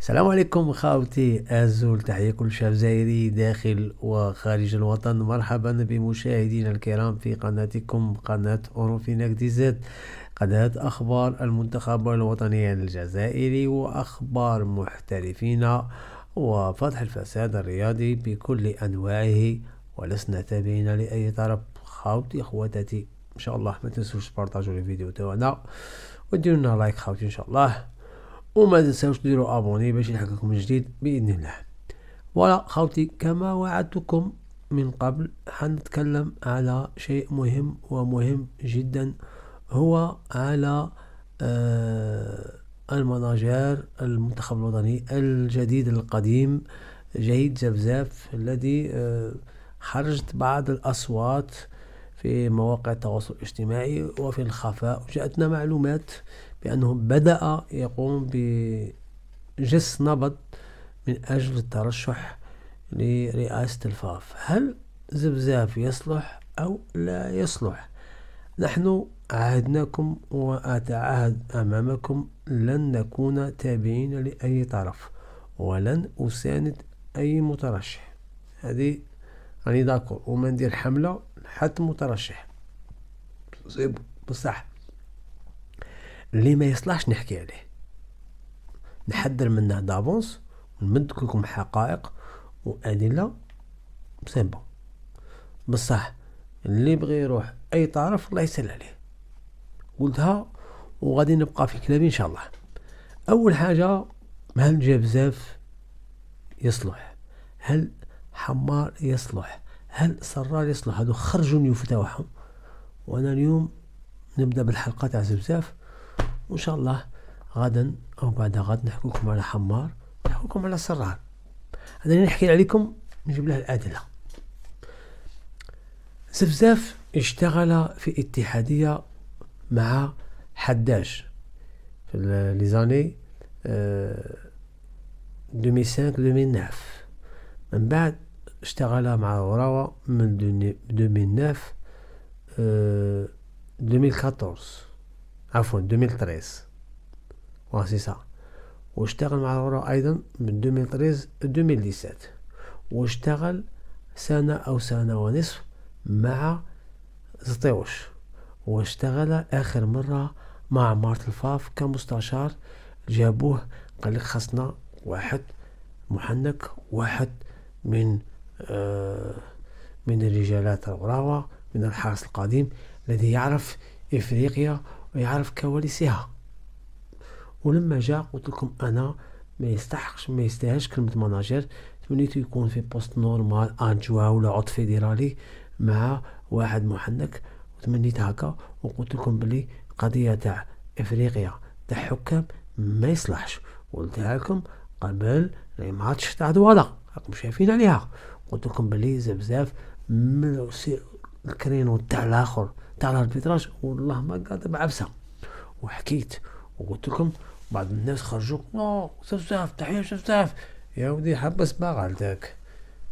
السلام عليكم خاوتي الزول تحية كل شاب زائري داخل وخارج الوطن مرحبا بمشاهدينا الكرام في قناتكم قناة أوروفيناك زد قناة أخبار المنتخب الوطني الجزائري وأخبار محترفينا وفتح الفساد الرياضي بكل أنواعه ولسنا تابعين لأي طرف خاوتي أخواتي إن شاء الله ما تنسوش تبارطاجوا الفيديو تاعنا وديروا لنا لايك خاوتي إن شاء الله وما تنساوش ديروا ابوني باش يلحقكم الجديد باذن الله فوالا خاوتي كما وعدتكم من قبل حنتكلم على شيء مهم ومهم جدا هو على آه المناجير المنتخب الوطني الجديد القديم جيد جبزاف الذي آه خرجت بعض الأصوات في مواقع التواصل الاجتماعي وفي الخفاء جاءتنا معلومات بأنه بدأ يقوم بجس نبض من أجل الترشح لرئاسة الفاف هل زبزاف يصلح أو لا يصلح نحن عهدناكم وأتعهد أمامكم لن نكون تابعين لأي طرف ولن أساند أي مترشح هذه راني داكور وما ندير حملة حتى مترشح بصح اللي ما يصلحش نحكي عليه نحذر منه دافونس ونمد لكم حقائق وادله سي بصح اللي بغي يروح اي طرف الله يسهل عليه قلتها وغادي نبقى في كلامي ان شاء الله اول حاجه هل جا بزاف يصلح هل حمار يصلح هل سرار يصلح هادو خرجوا النيوف تاعهم وانا اليوم نبدا بالحلقه تاع زبزاف وإن شاء الله غدا أو بعد غد نحكوكم على حمار نحكوكم على سرار انا اللي نحكي عليكم نجيب له الأدلة زفزاف اشتغل في اتحادية مع حداش في لي زاني 2005 2009 من بعد اشتغل مع وراوا من 2009 2014 عفوا 2013 واه سي سا واشتغل مع الورا أيضا من 2013 2017 واشتغل سنة أو سنة ونصف مع زطيوش واشتغل آخر مرة مع مارت الفاف كمستشار جابوه قال لك خاصنا واحد محنك واحد من آه من الرجالات الغراوة من الحرس القديم الذي يعرف إفريقيا ويعرف كواليسها ولما جا قلت لكم انا ما يستحقش ما يستاهلش كلمه ماناجير تمنيتو يكون في بوست نورمال انجوا ولا عط فيدرالي مع واحد محنك وتمنيت هكا وقلت لكم بلي قضيه تاع افريقيا تاع حكام ما يصلحش قلت لكم قبل لي ماتش تاع دوالا راكم شايفين عليها قلت لكم بلي بزاف الكرينو تاع الاخر تاع الاربيتراج والله ما قاعد بعبسه وحكيت وقلت لكم بعض الناس خرجوا نو سفساف تحيه سفساف يا ودي حبس باغ ذاك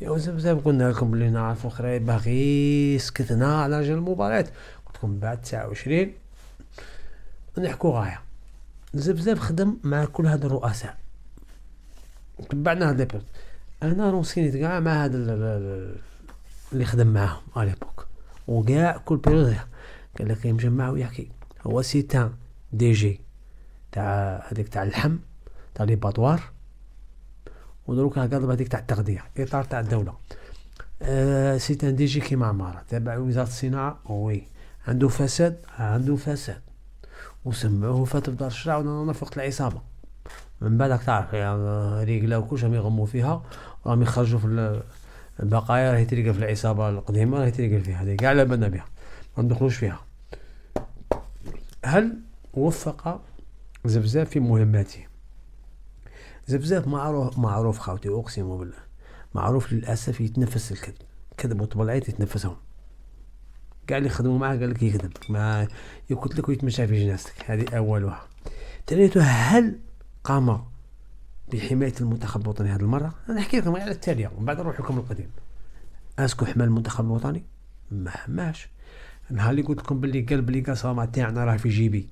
يا سفساف قلنا لكم اللي نعرفو خراي باغي سكتنا على جال المباراة قلت لكم بعد تسعة وعشرين نحكو غاية زبزاب خدم مع كل هاد الرؤساء تبعنا هاد ليبوت انا رونسينيت كاع مع هاد اللي خدم معاهم ليبوك وكاع كل بيريود قال لك مجمع ويحكي هو سيتان دي جي تاع هذيك تاع اللحم تاع لي باطوار ودروك قاضب هذيك تاع التغذيه اطار تاع الدوله أه سيت ان دي جي كيما عماره تابع وزاره الصناعه وي عنده فساد عنده فساد وسمعوه فات بدار الشرع ونانا في وقت العصابه من بعدك تعرف يعني ريقلا وكلش راهم يغمو فيها راهم يخرجوا في البقايا راهي تلقى في العصابه القديمه راهي تلقى فيها هذه كاع على بالنا بها ما ندخلوش فيها هل وفق زبزاف في مهماته زبزاف معروف معروف خاوتي اقسم بالله معروف للاسف يتنفس الكذب كذب وطبلعيت يتنفسهم كاع اللي خدموا معاه قال لك يكذب ما يقتلك ويتمشى في جنازتك هذه اولها ثانيتها هل قام لحمايه المنتخب الوطني هذه المره انا نحكي لكم على التاليه ومن بعد نروح لكم القديم اسكو حمل المنتخب الوطني ما حماش نهار اللي قلت لكم باللي قال بلي قاسما تاعنا راه في جيبي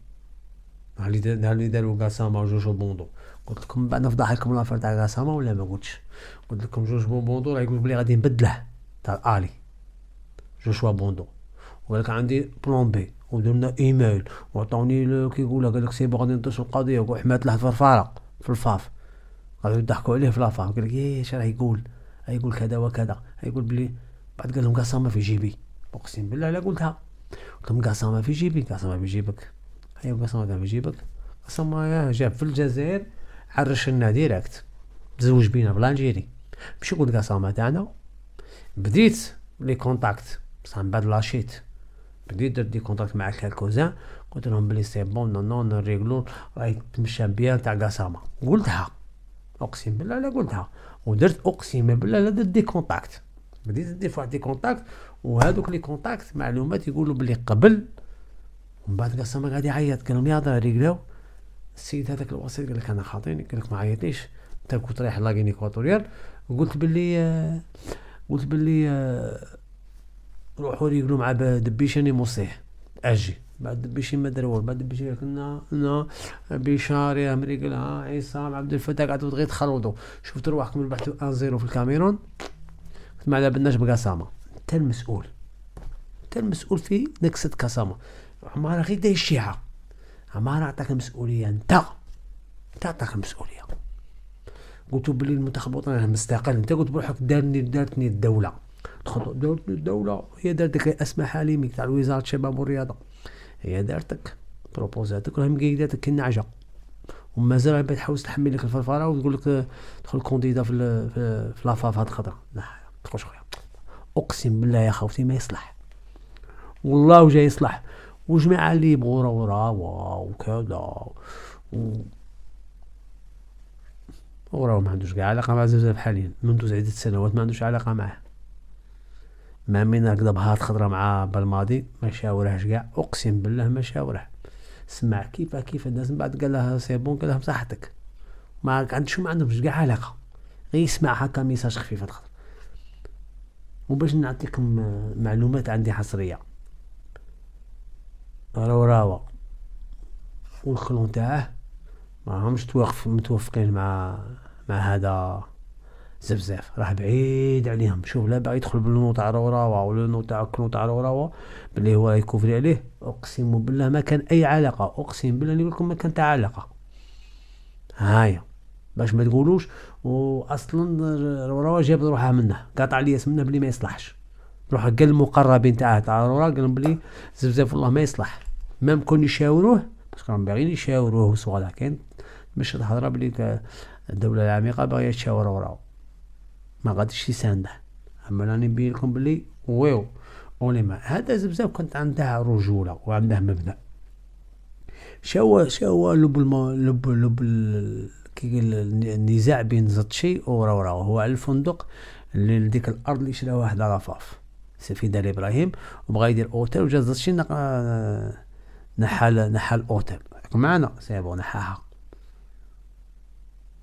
نهار اللي نهار اللي داروا قاسما وجوج بوندو قلت لكم بعد نفضح لكم لافر تاع قاسما ولا ما قلتش قلت لكم جوج بوندو راه يقول بلي غادي نبدله تاع الي جوشوا بوندو ولكن عندي بلون بي ودرنا ايميل وعطوني كي يقول لك سي بون غادي نطيش القضيه وحمات له في الفرق في الفاف غادي يضحكوا عليه في لافام قال لك اش إيه، راه يقول يقول كذا وكذا يقول بلي بعد قال لهم قسامه في جيبي اقسم بالله لا قلتها قلت لهم قسامه في جيبي قسامه في جيبك هي أيوة، قسامه كان في جيبك قسامه جاب في الجزائر عرش لنا ديريكت تزوج بينا بلانجيري مشي قلت قسامه تاعنا بديت لي كونتاكت بصح من بعد لاشيت بديت درت دي كونتاكت مع كالكوزان قلت لهم بلي سي بون نو نو نريغلو راهي تمشى بيان تاع قسامه قلتها اقسم بالله لا قلتها ودرت اقسم بالله لا درت دي كونتاكت بديت ندير في واحد دي كونتاكت وهذوك لي كونتاكت معلومات يقولوا بلي قبل ومن بعد قسم قاعد يعيط قال لهم يا هضره السيد هذاك الوسيط قال لك انا خاطيني قال لك ما عيطيش انت كنت رايح لاغين ايكواتوريال آه، قلت بلي قلت آه، بلي روحوا رجلو مع دبيشاني موصيه اجي بعد بشي مدرور بعد بشي كنا انا بشاري امريكا عصام عبد الفتاح قعدوا غير تخلطوا شفتوا رواحكم ربحتوا ان زيرو في الكاميرون ما على بالناش بقسامه انت المسؤول انت المسؤول في نكسه كسامه عمارة غير داير الشيعه عمارة عطاك المسؤوليه انت انت عطاك المسؤوليه قلتو بلي المنتخب الوطني راه مستقل انت قلت بروحك دارني دارتني الدوله دخلت الدولة هي دارت ديك اسماء حليمي تاع وزاره الشباب والرياضه هي دارتك بروبوزاتك راهي مقيداتك كي النعجة ومازال باغي تحوس تحمل لك الفرفره وتقول لك دخل كونديدا في في لافاف هاد الخضره لا تخش خويا اقسم بالله يا خوتي ما يصلح والله وجا يصلح وجماعه اللي يبغوا راهو راهو وكذا و... وراه ما عندوش كاع علاقه مع زوزة بحاليا منذ عده سنوات ما عندوش علاقه معاه ما من هكذا بهات خضره مع بالماضي ما شاورهش كاع اقسم بالله ما شاوره سمع كيف كيف الناس من بعد قال لها سي بون قال لها بصحتك ما عند شو ما عندهمش كاع علاقه غير يسمع هكا ميساج خفيف هاد خضر وباش نعطيكم معلومات عندي حصريه راهو والخلون تاعه ما همش توقف متوافقين مع مع هذا زفزاف راه بعيد عليهم شوف لا باغي يدخل بالنو تاع روراوا ولا النو تاع كنو تاع روراوا بلي هو يكوفري عليه اقسم بالله ما كان اي علاقه اقسم بالله نقول لكم ما كان تاع علاقه هايا باش ما تقولوش واصلا روراوا جاب روحها منه قاطع لي منه بلي ما يصلحش روح قال المقربين تاعه تاع رورا قال بلي زفزاف والله ما يصلح مام كون يشاوروه باسكو راهم باغيين يشاوروه وصوالح كاين مش الهضره بلي الدوله العميقه باغيه تشاور وراو ما غاديش يساندها اما راني نبين لكم بلي ويو اوليما هذا زبزاب كانت عندها رجوله وعندها مبدا شو شو لب الم... لب لب ال... النزاع بين زطشي وراورا هو على الفندق اللي ديك الارض اللي شراها واحد رفاف سفي دار ابراهيم وبغى يدير اوتيل وجا زطشي نحال نحال اوتيل معنا سي بون نحاها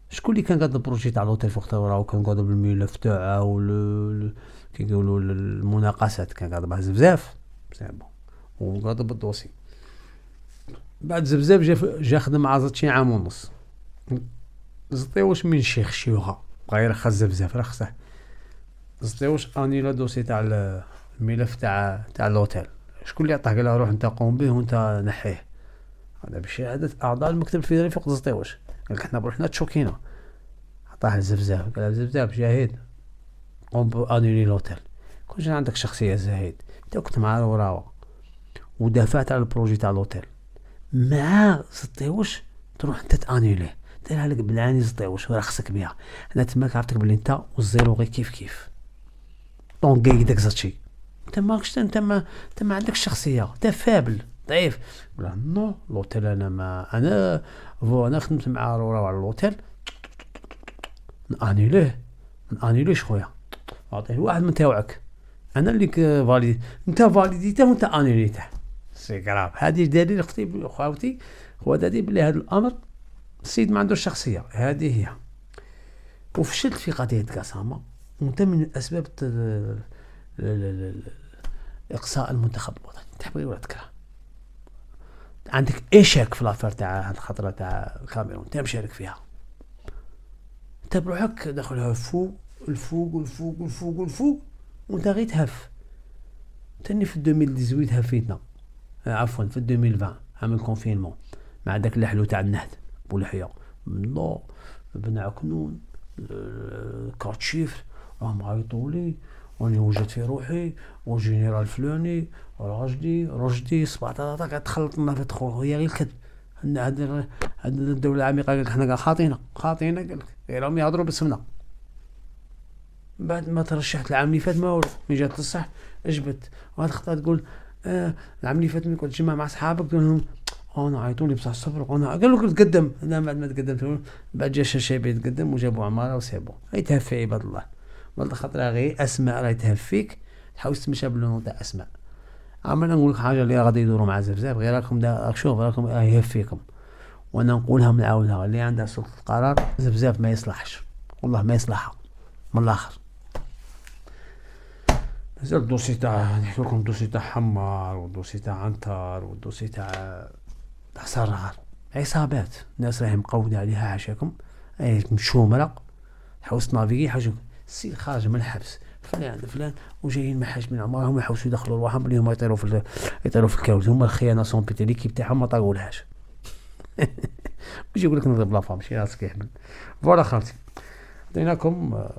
شكون اللي كان قاد البروجي تاع لوتيل راهو وكان قاد بالملف تاعه كي يقولوا المناقصات كان قاد بها بزاف بزاف وقاد بالدوسي بعد زبزاب جا جا خدم مع زط شي عام ونص زطيوش من شيخ شيوخه بقى يرخص زبزاف رخصه زطيوش اني لا دوسي تاع الملف تاع تاع لوتيل شكون اللي عطاه قال روح انت قوم به وانت نحيه هذا بشهاده اعضاء المكتب الفيدرالي فوق زطيوش قالك حنا بروحنا تشوكينا عطاه الزفزاف قال الزفزاف جاهد قوم بانيلي لوتيل كون جا عندك شخصيه زاهد انت كنت مع وراوا ودافعت على البروجي تاع لوتيل مع زطيوش تروح انت تانيلي ديرها لك بالعاني زطيوش راه خصك بيها انا تماك عرفتك بلي انت والزيرو غير كيف كيف دونك كاي داك زاتشي انت ماكش انت ما انت ما عندكش شخصيه انت فابل ضعيف ولا نو لوتيل انا ما انا انا خدمت مع رورا على لوتيل نانيليه نانيليه خويا عطيه واحد من تاوعك انا اللي فاليدي انت فاليديته وانت انيليته سي كراف هذه دليل اختي خواتي خواتاتي بلي هذا الامر السيد ما عندوش شخصيه هذه هي وفشلت في قضيه كاسامه وانت من الاسباب اقصاء المنتخب الوطني تحبي ولا تكره عندك اشك في الافير تاع الخطره تاع الكاميرون انت مشارك فيها انت بروحك دخلها الفوق الفوق الفوق الفوق الفوق وانت غير تهف تاني في 2018 هفيتنا آه، عفوا في 2020 عام الكونفينمون مع داك الحلو تاع النهد بولحيه الله بن عكنون آه، كارت شيفر راهم عيطولي راني وجدت في روحي وجينيرال فلوني راشدي رشدي 17 كتخلط لنا في دخول هي غير كذب عندنا هاد الدوله العميقه قال لك حنا خاطينا خاطينا قال لك غير راهم يهضروا باسمنا بعد ما ترشحت العام اللي فات ما والو من جات الصح جبت وهاد الخطا تقول آه العام اللي فات ملي كنت تجمع مع صحابك تقول لهم انا عيطوا لي بصح الصبر وانا قالوا لك تقدم انا بعد ما تقدمت بعد جا الشباب يتقدم وجابوا عماره وسابوه غير تهفى عباد الله ولد خاطر غير اسماء راهي تهفيك تحاول تمشى باللون تاع اسماء اما انا نقول لك حاجه اللي غادي يدوروا مع زفزاف غير راكم دا شوف راكم يهفيكم وانا نقولها من عاودها اللي عندها سلطه القرار زفزاف ما يصلحش والله ما يصلحها من الاخر مازال الدوسي تاع نحكي لكم الدوسي تاع حمار والدوسي تاع عنتر والدوسي تاع تاع سرار عصابات الناس راهي مقودة عليها حاشاكم اي مشومرة حوس نافيكي حاشاكم السيد خارج من الحبس فلان عند فلان وجايين ما حاج من عمرهم ما يدخلوا رواحهم بلي هما يطيروا في يطيروا في الكاوز هما الخيانه سون بيتي ليكيب تاعهم ما طاولهاش ويجي يقول لك نضرب لافام ماشي راسك يحمل فوالا خالتي عطيناكم آه،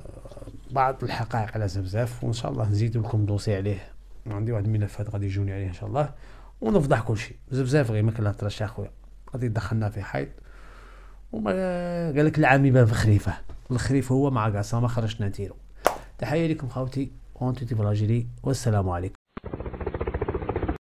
بعض الحقائق على زبزاف وان شاء الله نزيد لكم دوسي عليه عندي واحد الملفات غادي يجوني عليه ان شاء الله ونفضح كل شيء بزاف غير ما كان هضره غادي دخلنا في حيط وما قال لك العام يبان في خريفه الخريف هو مع قعصه ما خرجنا نديرو تحيه لكم خاوتي اونتي بلاجيري والسلام عليكم